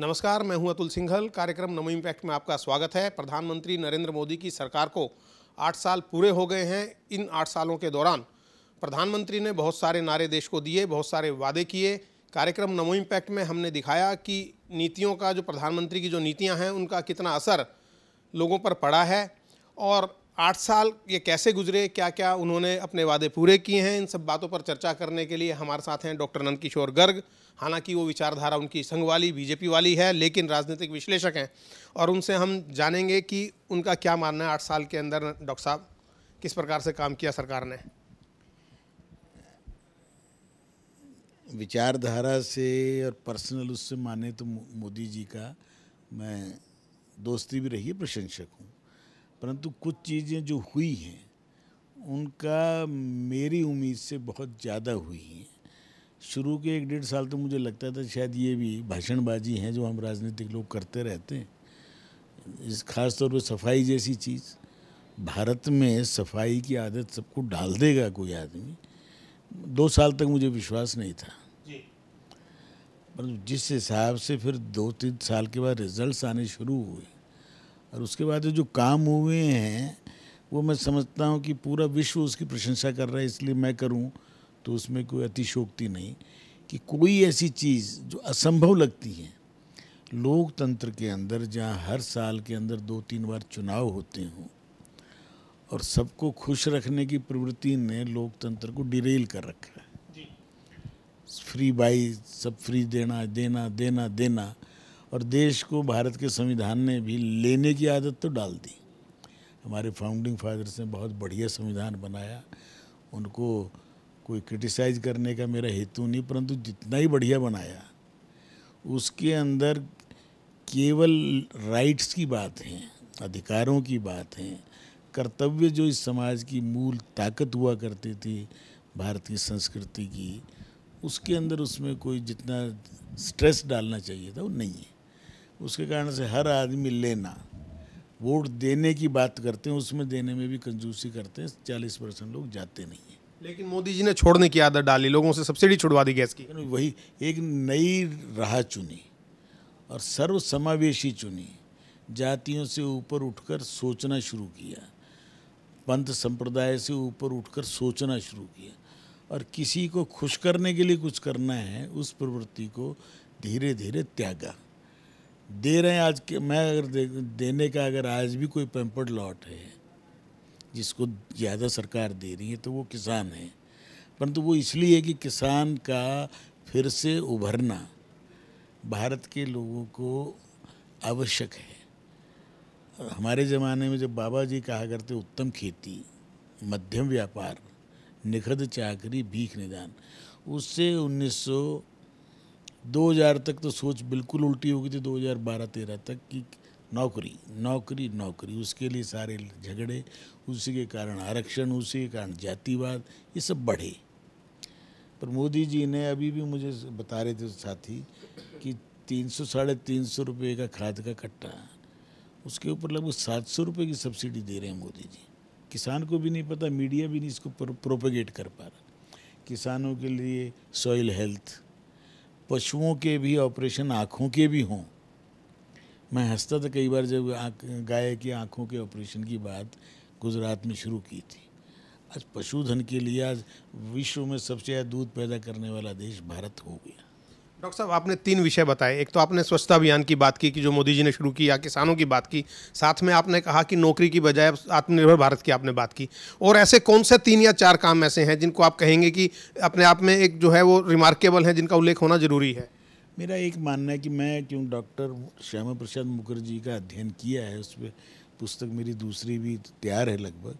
नमस्कार मैं हूं अतुल सिंघल कार्यक्रम नमो इम्पैक्ट में आपका स्वागत है प्रधानमंत्री नरेंद्र मोदी की सरकार को आठ साल पूरे हो गए हैं इन आठ सालों के दौरान प्रधानमंत्री ने बहुत सारे नारे देश को दिए बहुत सारे वादे किए कार्यक्रम नमो इम्पैक्ट में हमने दिखाया कि नीतियों का जो प्रधानमंत्री की जो नीतियाँ हैं उनका कितना असर लोगों पर पड़ा है और आठ साल ये कैसे गुजरे क्या क्या उन्होंने अपने वादे पूरे किए हैं इन सब बातों पर चर्चा करने के लिए हमारे साथ हैं डॉक्टर नंद किशोर गर्ग हालांकि वो विचारधारा उनकी संघ वाली बीजेपी वाली है लेकिन राजनीतिक विश्लेषक हैं और उनसे हम जानेंगे कि उनका क्या मानना है आठ साल के अंदर डॉक्टर साहब किस प्रकार से काम किया सरकार ने विचारधारा से और पर्सनल उससे माने तो मोदी जी का मैं दोस्ती भी रही प्रशंसक हूँ परंतु कुछ चीज़ें जो हुई हैं उनका मेरी उम्मीद से बहुत ज़्यादा हुई हैं शुरू के एक डेढ़ साल तो मुझे लगता था शायद ये भी भाषणबाजी हैं जो हम राजनीतिक लोग करते रहते हैं इस खास तौर पर सफाई जैसी चीज़ भारत में सफाई की आदत सबको डाल देगा कोई आदमी दो साल तक मुझे विश्वास नहीं था पर जिस हिसाब से फिर दो तीन साल के बाद रिजल्ट्स आने शुरू हुए और उसके बाद जो काम हुए हैं वो मैं समझता हूँ कि पूरा विश्व उसकी प्रशंसा कर रहा है इसलिए मैं करूँ तो उसमें कोई अतिशोक्ति नहीं कि कोई ऐसी चीज़ जो असंभव लगती है लोकतंत्र के अंदर जहाँ हर साल के अंदर दो तीन बार चुनाव होते हों और सबको खुश रखने की प्रवृत्ति ने लोकतंत्र को डिरेल कर रखा है फ्री बाई सब फ्री देना देना देना देना और देश को भारत के संविधान ने भी लेने की आदत तो डाल दी हमारे फाउंडिंग फादर्स ने बहुत बढ़िया संविधान बनाया उनको कोई क्रिटिसाइज करने का मेरा हेतु नहीं परंतु जितना ही बढ़िया बनाया उसके अंदर केवल राइट्स की बात है अधिकारों की बात है कर्तव्य जो इस समाज की मूल ताकत हुआ करती थी भारत की संस्कृति की उसके अंदर उसमें कोई जितना स्ट्रेस डालना चाहिए था वो नहीं है उसके कारण से हर आदमी लेना वोट देने की बात करते हैं उसमें देने में भी कंजूसी करते हैं चालीस परसेंट लोग जाते नहीं हैं लेकिन मोदी जी ने छोड़ने की आदत डाली लोगों से सब्सिडी छुड़वा दी गैस की वही एक नई राह चुनी और सर्वसमावेशी चुनी जातियों से ऊपर उठकर सोचना शुरू किया पंथ संप्रदाय से ऊपर उठकर सोचना शुरू किया और किसी को खुश करने के लिए कुछ करना है उस प्रवृत्ति को धीरे धीरे त्यागा दे रहे हैं आज के मैं अगर दे, देने का अगर आज भी कोई पेम्पर्ड लॉट है जिसको ज़्यादा सरकार दे रही है तो वो किसान है परंतु वो इसलिए है कि किसान का फिर से उभरना भारत के लोगों को आवश्यक है हमारे ज़माने में जब बाबा जी कहा करते उत्तम खेती मध्यम व्यापार निखद चाकरी भीख निदान उससे उन्नीस 2000 तक तो सोच बिल्कुल उल्टी हो गई थी 2012-13 तक कि नौकरी नौकरी नौकरी उसके लिए सारे झगड़े उसी के कारण आरक्षण उसी के कारण जातिवाद ये सब बढ़े पर मोदी जी ने अभी भी मुझे बता रहे थे साथी कि तीन सौ साढ़े तीन सौ रुपये का खाद का कट्टा उसके ऊपर लगभग सात सौ रुपये की सब्सिडी दे रहे हैं मोदी जी किसान को भी नहीं पता मीडिया भी नहीं इसको प्रोपोगेट कर पा रहा किसानों के लिए सॉइल हेल्थ पशुओं के भी ऑपरेशन आँखों के भी हों मैं हंसता था कई बार जब गाय की आँखों के ऑपरेशन की बात गुजरात में शुरू की थी आज पशुधन के लिए आज विश्व में सबसे ज़्यादा दूध पैदा करने वाला देश भारत हो गया डॉक्टर साहब आपने तीन विषय बताए एक तो आपने स्वच्छता अभियान की बात की कि जो मोदी जी ने शुरू किया किसानों की बात की साथ में आपने कहा कि नौकरी की बजाय आत्मनिर्भर भारत की आपने बात की और ऐसे कौन से तीन या चार काम ऐसे हैं जिनको आप कहेंगे कि अपने आप में एक जो है वो रिमार्केबल है जिनका उल्लेख होना जरूरी है मेरा एक मानना है कि मैं क्यों डॉक्टर श्यामा प्रसाद मुखर्जी का अध्ययन किया है उस पर पुस्तक मेरी दूसरी भी तैयार है लगभग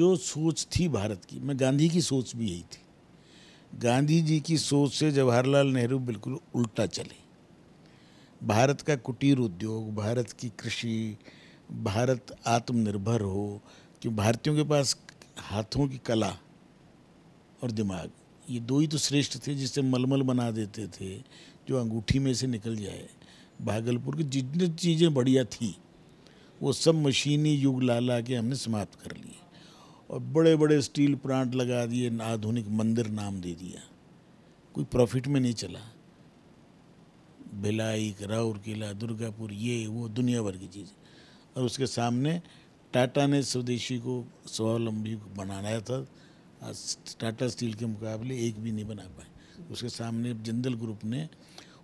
जो सोच थी भारत की मैं गांधी की सोच भी यही थी गांधी जी की सोच से जवाहरलाल नेहरू बिल्कुल उल्टा चले भारत का कुटीर उद्योग भारत की कृषि भारत आत्मनिर्भर हो कि भारतीयों के पास हाथों की कला और दिमाग ये दो ही तो श्रेष्ठ थे जिससे मलमल बना देते थे जो अंगूठी में से निकल जाए भागलपुर की जितनी चीज़ें बढ़िया थीं वो सब मशीनी युग ला ला के हमने समाप्त कर लिए और बड़े बड़े स्टील प्लांट लगा दिए आधुनिक मंदिर नाम दे दिया कोई प्रॉफिट में नहीं चला भिलाई राउर किला दुर्गापुर ये वो दुनिया भर की चीज़ और उसके सामने टाटा ने स्वदेशी को स्वावलंबी बनाया था टाटा स्टील के मुकाबले एक भी नहीं बना पाए उसके सामने जिंदल ग्रुप ने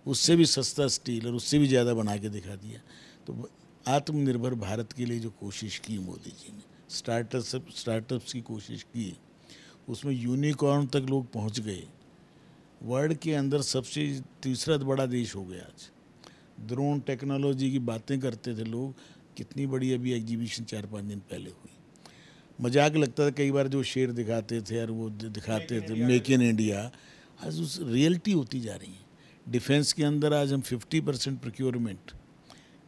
उससे भी सस्ता स्टील और उससे भी ज़्यादा बना के दिखा दिया तो आत्मनिर्भर भारत के लिए जो कोशिश की मोदी जी ने स्टार्टअप स्टार्टअप्स की कोशिश की उसमें यूनिकॉर्न तक लोग पहुंच गए वर्ल्ड के अंदर सबसे तीसरा बड़ा देश हो गया आज ड्रोन टेक्नोलॉजी की बातें करते थे लोग कितनी बड़ी अभी एग्जीबिशन चार पाँच दिन पहले हुई मजाक लगता था कई बार जो शेर दिखाते थे और वो दिखाते थे मेक इन इंडिया आज उस रियलिटी होती जा रही है डिफेंस के अंदर आज हम 50 परसेंट प्रोक्योरमेंट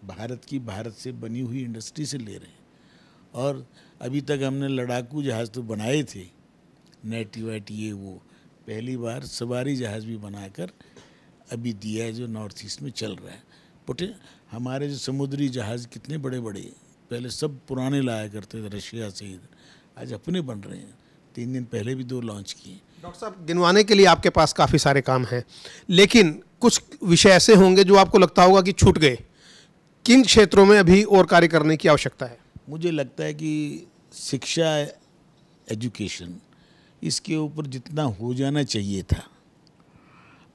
भारत की भारत से बनी हुई इंडस्ट्री से ले रहे हैं और अभी तक हमने लड़ाकू जहाज़ तो बनाए थे नेटी वैट ये वो पहली बार सवारी जहाज़ भी बनाकर अभी दिया है जो नॉर्थ ईस्ट में चल रहा है पुटे हमारे जो समुद्री जहाज़ कितने बड़े बड़े पहले सब पुराने लाया करते थे रशिया से इधर आज अपने बन रहे हैं तीन दिन पहले भी दो लॉन्च किए डॉक्टर साहब गिनवाने के लिए आपके पास काफ़ी सारे काम हैं लेकिन कुछ विषय ऐसे होंगे जो आपको लगता होगा कि छूट गए किन क्षेत्रों में अभी और कार्य करने की आवश्यकता है मुझे लगता है कि शिक्षा एजुकेशन इसके ऊपर जितना हो जाना चाहिए था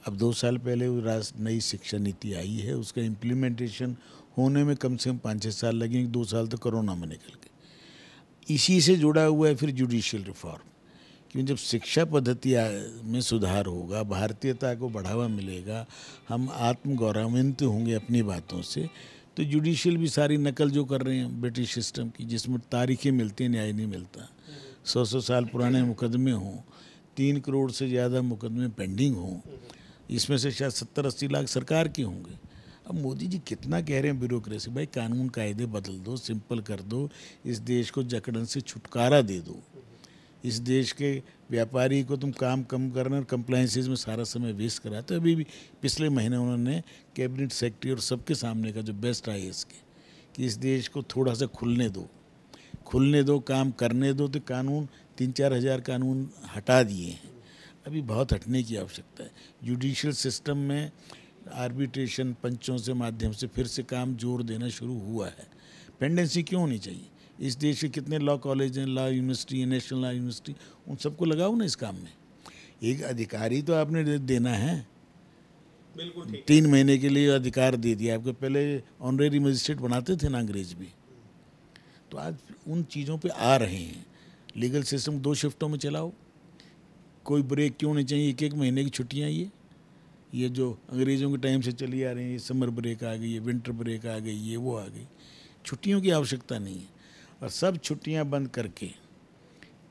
अब दो साल पहले राष्ट्र नई शिक्षा नीति आई है उसका इम्प्लीमेंटेशन होने में कम से कम पाँच छः साल लगे दो साल तो कोरोना में निकल गए इसी से जुड़ा हुआ है फिर जुडिशियल रिफॉर्म क्योंकि जब शिक्षा पद्धति में सुधार होगा भारतीयता को बढ़ावा मिलेगा हम आत्मगौरवान्वित होंगे अपनी बातों से तो जुडिशियल भी सारी नकल जो कर रहे हैं ब्रिटिश सिस्टम की जिसमें तारीखें मिलती हैं न्याय नहीं मिलता सौ सौ साल पुराने मुकदमे हों तीन करोड़ से ज़्यादा मुकदमे पेंडिंग हों इसमें से शायद सत्तर अस्सी लाख सरकार के होंगे अब मोदी जी कितना कह रहे हैं ब्यूरोक्रेसी भाई कानून कायदे बदल दो सिंपल कर दो इस देश को जकड़न से छुटकारा दे दो इस देश के व्यापारी को तुम काम कम करने और कंप्लाइंसिस कंप्लाइंसेज में सारा समय वेस्ट कराते तो अभी भी पिछले महीने उन्होंने कैबिनेट सेक्रेटरी और सबके सामने का जो बेस्ट आई इसके कि इस देश को थोड़ा सा खुलने दो खुलने दो काम करने दो तो कानून तीन चार हज़ार कानून हटा दिए हैं अभी बहुत हटने की आवश्यकता है जुडिशल सिस्टम में आर्बिट्रेशन पंचों से माध्यम से फिर से काम जोर देना शुरू हुआ है पेंडेंसी क्यों होनी चाहिए इस देश के कितने लॉ कॉलेज हैं लॉ यूनिवर्सिटी हैं नेशनल लॉ यूनिवर्सिटी उन सबको लगाओ ना इस काम में एक अधिकारी तो आपने देना है बिल्कुल तीन महीने के लिए अधिकार दे दिया आपको पहले ऑनरेरी मजिस्ट्रेट बनाते थे ना अंग्रेज भी तो आज उन चीज़ों पे आ रहे हैं लीगल सिस्टम दो शिफ्टों में चलाओ कोई ब्रेक क्यों नहीं चाहिए एक एक महीने की छुट्टियाँ ये ये जो अंग्रेज़ों के टाइम से चली आ रही हैं समर ब्रेक आ गई है विंटर ब्रेक आ गई ये वो आ गई छुट्टियों की आवश्यकता नहीं है और सब छुट्टियां बंद करके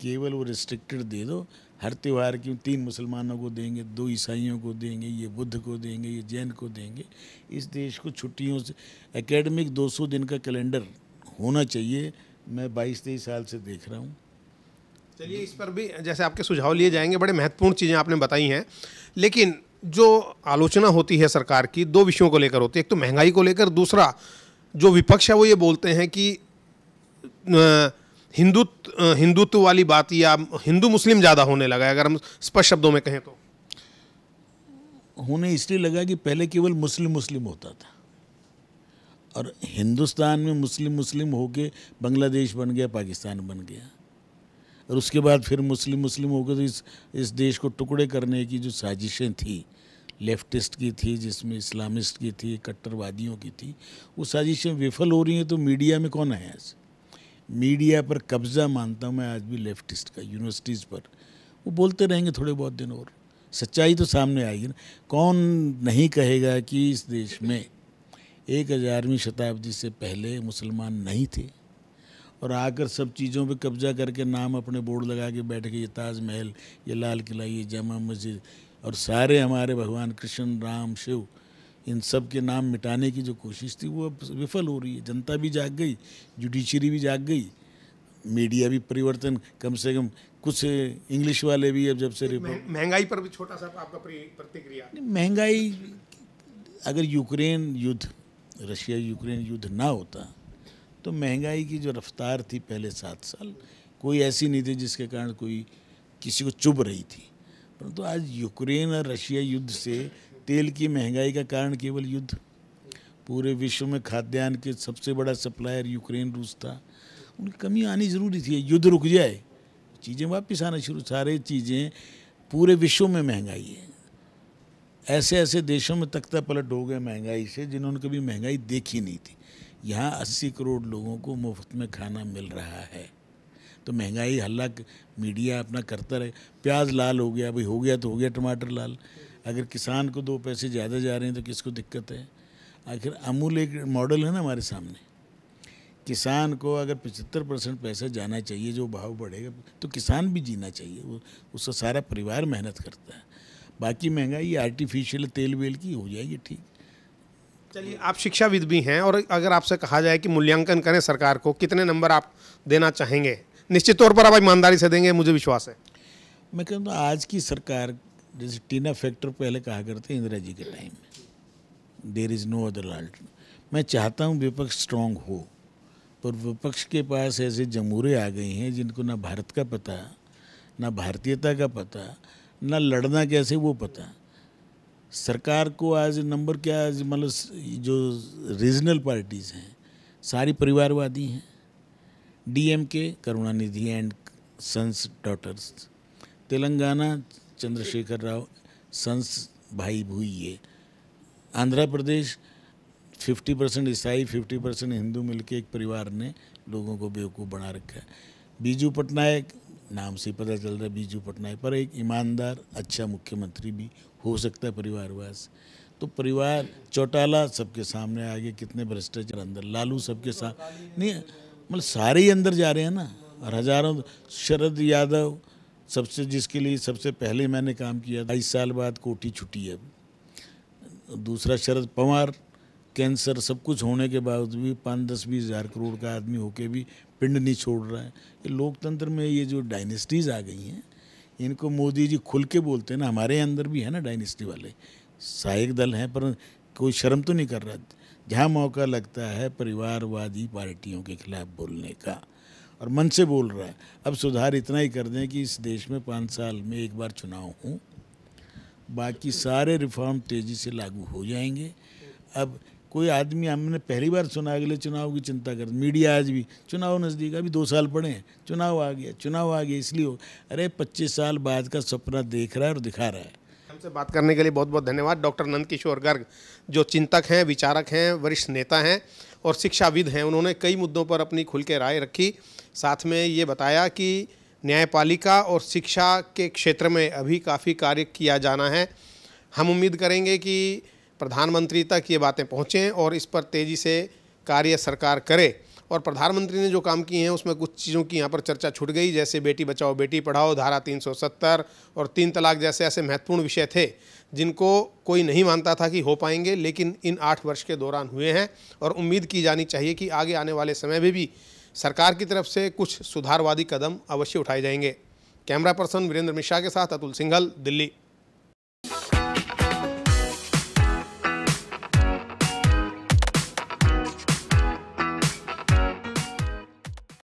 केवल वो रिस्ट्रिक्टेड दे दो हर त्यौहार की तीन मुसलमानों को देंगे दो ईसाइयों को देंगे ये बुद्ध को देंगे ये जैन को देंगे इस देश को छुट्टियों से एकेडमिक 200 दिन का कैलेंडर होना चाहिए मैं बाईस तेईस साल से देख रहा हूँ चलिए इस पर भी जैसे आपके सुझाव लिए जाएंगे बड़े महत्वपूर्ण चीज़ें आपने बताई हैं लेकिन जो आलोचना होती है सरकार की दो विषयों को लेकर होती है एक तो महंगाई को लेकर दूसरा जो विपक्ष है वो ये बोलते हैं कि हिंदुत्व हिंदुत्व वाली बात या हिंदू मुस्लिम ज़्यादा होने लगा है अगर हम स्पष्ट शब्दों में कहें तो होने इसलिए लगा कि पहले केवल मुस्लिम मुस्लिम होता था और हिंदुस्तान में मुस्लिम मुस्लिम होके बांग्लादेश बन गया पाकिस्तान बन गया और उसके बाद फिर मुस्लिम मुस्लिम होकर तो इस इस देश को टुकड़े करने की जो साजिशें थी लेफ्टिस्ट की थी जिसमें इस्लामिस्ट की थी कट्टरवादियों की थी वो साजिशें विफल हो रही हैं तो मीडिया में कौन आया ऐसे मीडिया पर कब्जा मानता हूँ मैं आज भी लेफ्टिस्ट का यूनिवर्सिटीज़ पर वो बोलते रहेंगे थोड़े बहुत दिन और सच्चाई तो सामने आएगी ना कौन नहीं कहेगा कि इस देश में एक हज़ारवीं शताब्दी से पहले मुसलमान नहीं थे और आकर सब चीज़ों पे कब्जा करके नाम अपने बोर्ड लगा के बैठ गए ये ताजमहल ये लाल किला ये जामा मस्जिद और सारे हमारे भगवान कृष्ण राम शिव इन सब के नाम मिटाने की जो कोशिश थी वो अब विफल हो रही है जनता भी जाग गई जुडिशरी भी जाग गई मीडिया भी परिवर्तन कम से कम कुछ इंग्लिश वाले भी अब जब से महंगाई पर भी छोटा सा आपका प्रतिक्रिया महंगाई अगर यूक्रेन युद्ध रशिया यूक्रेन युद्ध ना होता तो महंगाई की जो रफ्तार थी पहले सात साल कोई ऐसी नहीं थी जिसके कारण कोई किसी को चुभ रही थी परंतु तो आज यूक्रेन और रशिया युद्ध से तेल की महंगाई का कारण केवल युद्ध पूरे विश्व में खाद्यान्न के सबसे बड़ा सप्लायर यूक्रेन रूस था उनकी कमी आनी ज़रूरी थी युद्ध रुक जाए चीज़ें वापस आना शुरू सारे चीज़ें पूरे विश्व में महंगाई है ऐसे ऐसे देशों में तख्ता पलट हो गए महंगाई से जिन्होंने कभी महंगाई देखी नहीं थी यहाँ 80 करोड़ लोगों को मुफ्त में खाना मिल रहा है तो महंगाई हल्ला मीडिया अपना करता रहे प्याज लाल हो गया भाई हो गया तो हो गया टमाटर लाल अगर किसान को दो पैसे ज़्यादा जा रहे हैं तो किसको दिक्कत है आखिर अमूल एक मॉडल है ना हमारे सामने किसान को अगर पचहत्तर परसेंट पैसा जाना चाहिए जो भाव बढ़ेगा तो किसान भी जीना चाहिए वो उसका सारा परिवार मेहनत करता है बाकी महंगाई आर्टिफिशियल तेल वेल की हो जाएगी ठीक चलिए आप शिक्षाविद भी हैं और अगर आपसे कहा जाए कि मूल्यांकन करें सरकार को कितने नंबर आप देना चाहेंगे निश्चित तौर पर आप ईमानदारी से देंगे मुझे विश्वास है मैं कहता तो हूँ आज की सरकार जैसे टीना फैक्टर पहले कहा करते इंदिरा जी के टाइम में there is no other alt मैं चाहता हूँ विपक्ष स्ट्रांग हो पर विपक्ष के पास ऐसे जमूरे आ गए हैं जिनको ना भारत का पता ना भारतीयता का पता ना लड़ना कैसे वो पता सरकार को आज नंबर क्या मतलब जो रीजनल पार्टीज़ हैं सारी परिवारवादी हैं DMK Karunanidhi and sons daughters Telangana Chandrashekar Rao sons भाई ये आंध्र प्रदेश 50 परसेंट ईसाई 50 परसेंट हिंदू मिलके एक परिवार ने लोगों को बेवकूफ़ बना रखा है बीजू पटनायक नाम से पता चल रहा है बीजू पटनायक पर एक ईमानदार अच्छा मुख्यमंत्री भी हो सकता है परिवारवास तो परिवार चौटाला सबके सामने आ गए कितने भ्रष्टाचार अंदर लालू सबके साथ नहीं मतलब सारे ही अंदर जा रहे हैं ना और हजारों शरद यादव सबसे जिसके लिए सबसे पहले मैंने काम किया बाईस साल बाद कोटी छुट्टी है दूसरा शरद पवार कैंसर सब कुछ होने के बावजूद भी पाँच दस बीस हज़ार करोड़ का आदमी होके भी पिंड नहीं छोड़ रहा है ये लोकतंत्र में ये जो डायनेस्टीज़ आ गई हैं इनको मोदी जी खुल के बोलते हैं ना हमारे अंदर भी है ना डायनेस्टी वाले सहायक दल हैं पर कोई शर्म तो नहीं कर रहा जहाँ मौका लगता है परिवारवादी पार्टियों के खिलाफ बोलने का और मन से बोल रहा है अब सुधार इतना ही कर दें कि इस देश में पाँच साल में एक बार चुनाव हों बाकी सारे रिफॉर्म तेज़ी से लागू हो जाएंगे अब कोई आदमी हमने पहली बार सुना अगले चुनाव की चिंता कर मीडिया आज भी चुनाव नज़दीक अभी दो साल पड़े हैं चुनाव आ गया चुनाव आ गया इसलिए हो अरे पच्चीस साल बाद का सपना देख रहा है और दिखा रहा है हमसे बात करने के लिए बहुत बहुत धन्यवाद डॉक्टर नंद किशोर गर्ग जो चिंतक हैं विचारक हैं वरिष्ठ नेता हैं और शिक्षाविद हैं उन्होंने कई मुद्दों पर अपनी खुल के राय रखी साथ में ये बताया कि न्यायपालिका और शिक्षा के क्षेत्र में अभी काफ़ी कार्य किया जाना है हम उम्मीद करेंगे कि प्रधानमंत्री तक ये बातें पहुँचें और इस पर तेज़ी से कार्य सरकार करे और प्रधानमंत्री ने जो काम किए हैं उसमें कुछ चीज़ों की यहाँ पर चर्चा छूट गई जैसे बेटी बचाओ बेटी पढ़ाओ धारा 370 और तीन तलाक जैसे ऐसे महत्वपूर्ण विषय थे जिनको कोई नहीं मानता था कि हो पाएंगे लेकिन इन आठ वर्ष के दौरान हुए हैं और उम्मीद की जानी चाहिए कि आगे आने वाले समय में भी सरकार की तरफ से कुछ सुधारवादी कदम अवश्य उठाए जाएंगे कैमरा पर्सन वीरेंद्र मिश्रा के साथ अतुल सिंघल दिल्ली